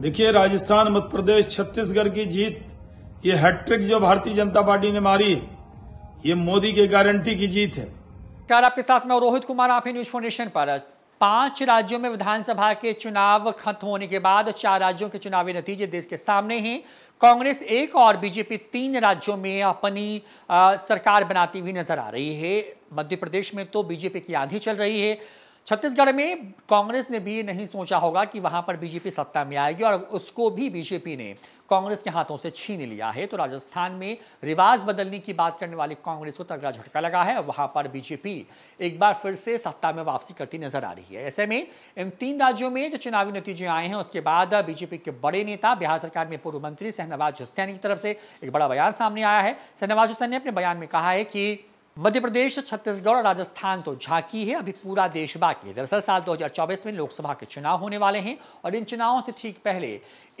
देखिए राजस्थान मध्य प्रदेश छत्तीसगढ़ की जीत ये हैट्रिक जो भारतीय जनता पार्टी ने मारी ये मोदी के गारंटी की जीत है क्या आपके साथ में रोहित कुमार आप न्यूज फाउंडेशन पर पांच राज्यों में विधानसभा के चुनाव खत्म होने के बाद चार राज्यों के चुनावी नतीजे देश के सामने हैं कांग्रेस एक और बीजेपी तीन राज्यों में अपनी आ, सरकार बनाती हुई नजर आ रही है मध्य प्रदेश में तो बीजेपी की आंधी चल रही है छत्तीसगढ़ में कांग्रेस ने भी नहीं सोचा होगा कि वहां पर बीजेपी सत्ता में आएगी और उसको भी बीजेपी ने कांग्रेस के हाथों से छीन लिया है तो राजस्थान में रिवाज बदलने की बात करने वाली कांग्रेस को तगड़ा झटका लगा है और वहां पर बीजेपी एक बार फिर से सत्ता में वापसी करती नजर आ रही है ऐसे में इन तीन राज्यों में जो चुनावी नतीजे आए हैं उसके बाद बीजेपी के बड़े नेता बिहार सरकार में पूर्व मंत्री शहनवाज हुसैन की तरफ से एक बड़ा बयान सामने आया है शहनवाज हुसैन ने अपने बयान में कहा है कि मध्य प्रदेश छत्तीसगढ़ और राजस्थान तो झांकी है अभी पूरा देश बाकी है दरअसल साल 2024 में लोकसभा के चुनाव होने वाले हैं और इन चुनावों से ठीक पहले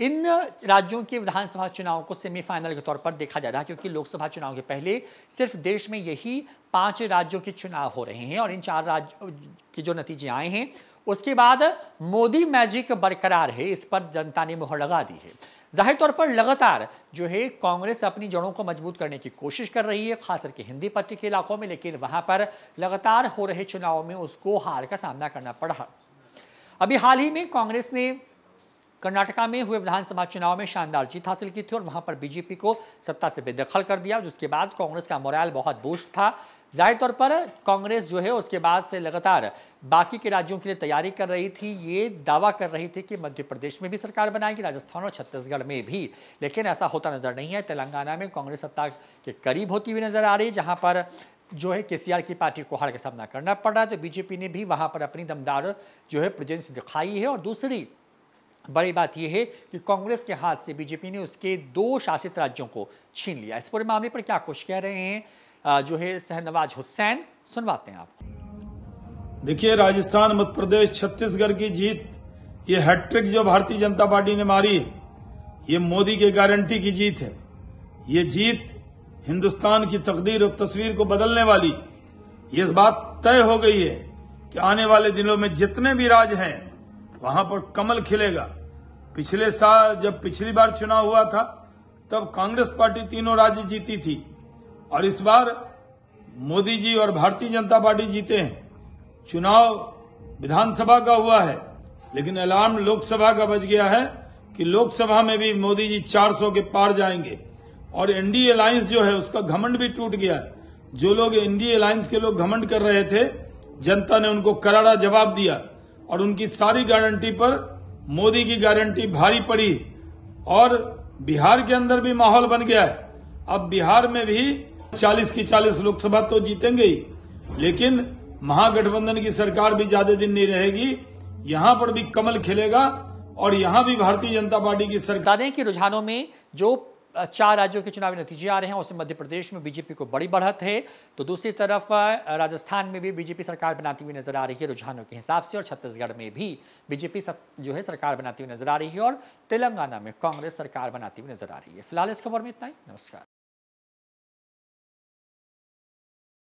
इन राज्यों के विधानसभा चुनाव को सेमीफाइनल के तौर पर देखा जा रहा है क्योंकि लोकसभा चुनाव के पहले सिर्फ देश में यही पांच राज्यों के चुनाव हो रहे हैं और इन चार राज्यों के जो नतीजे आए हैं उसके बाद मोदी मैजिक बरकरार है इस पर जनता ने मोहर लगा दी है जाहिर तौर पर लगातार जो है कांग्रेस अपनी जड़ों को मजबूत करने की कोशिश कर रही है खासकर के हिंदी पट्टी के इलाकों में लेकिन वहां पर लगातार हो रहे चुनाव में उसको हार का सामना करना पड़ा अभी हाल ही में कांग्रेस ने कर्नाटका में हुए विधानसभा चुनाव में शानदार जीत हासिल की थी और वहां पर बीजेपी को सत्ता से बेदखल कर दिया जिसके बाद कांग्रेस का मोरल बहुत बूस्ट था जाहिर तौर पर कांग्रेस जो है उसके बाद से लगातार बाकी के राज्यों के लिए तैयारी कर रही थी ये दावा कर रही थी कि मध्य प्रदेश में भी सरकार बनाएगी राजस्थान और छत्तीसगढ़ में भी लेकिन ऐसा होता नजर नहीं है तेलंगाना में कांग्रेस सत्ता के करीब होती हुई नजर आ रही है जहां पर जो है के की पार्टी को हार का सामना करना पड़ रहा है तो बीजेपी ने भी वहां पर अपनी दमदार जो है प्रेजेंस दिखाई है और दूसरी बड़ी बात यह है कि कांग्रेस के हाथ से बीजेपी ने उसके दो शासित राज्यों को छीन लिया इस पूरे मामले पर क्या कुछ कह रहे हैं जो है शहनवाज हुसैन सुनवाते हैं आप देखिए राजस्थान मध्य प्रदेश छत्तीसगढ़ की जीत ये हैट्रिक जो भारतीय जनता पार्टी ने मारी ये मोदी के गारंटी की जीत है ये जीत हिंदुस्तान की तकदीर और तस्वीर को बदलने वाली ये बात तय हो गई है कि आने वाले दिनों में जितने भी राज हैं वहां पर कमल खिलेगा पिछले साल जब पिछली बार चुनाव हुआ था तब कांग्रेस पार्टी तीनों राज्य जीती थी और इस बार मोदी जी और भारतीय जनता पार्टी जीते हैं चुनाव विधानसभा का हुआ है लेकिन अलार्म लोकसभा का बज गया है कि लोकसभा में भी मोदी जी 400 के पार जाएंगे और एनडीए अलायंस जो है उसका घमंड भी टूट गया है जो लोग एनडीए अलायंस के लोग घमंड कर रहे थे जनता ने उनको करारा जवाब दिया और उनकी सारी गारंटी पर मोदी की गारंटी भारी पड़ी और बिहार के अंदर भी माहौल बन गया है अब बिहार में भी चालीस की चालीस लोकसभा तो जीतेंगे ही लेकिन महागठबंधन की सरकार भी ज्यादा दिन नहीं रहेगी यहाँ पर भी कमल खिलेगा और यहाँ भी भारतीय जनता पार्टी की सरकार के रुझानों में जो चार राज्यों के चुनावी नतीजे आ रहे हैं उसमें मध्य प्रदेश में बीजेपी को बड़ी बढ़त है तो दूसरी तरफ राजस्थान में भी बीजेपी सरकार बनाती हुई नजर आ रही है रुझानों के हिसाब से और छत्तीसगढ़ में भी बीजेपी जो है सरकार बनाती हुई नजर आ रही है और तेलंगाना में कांग्रेस सरकार बनाती हुई नजर आ रही है फिलहाल इस खबर में इतना ही नमस्कार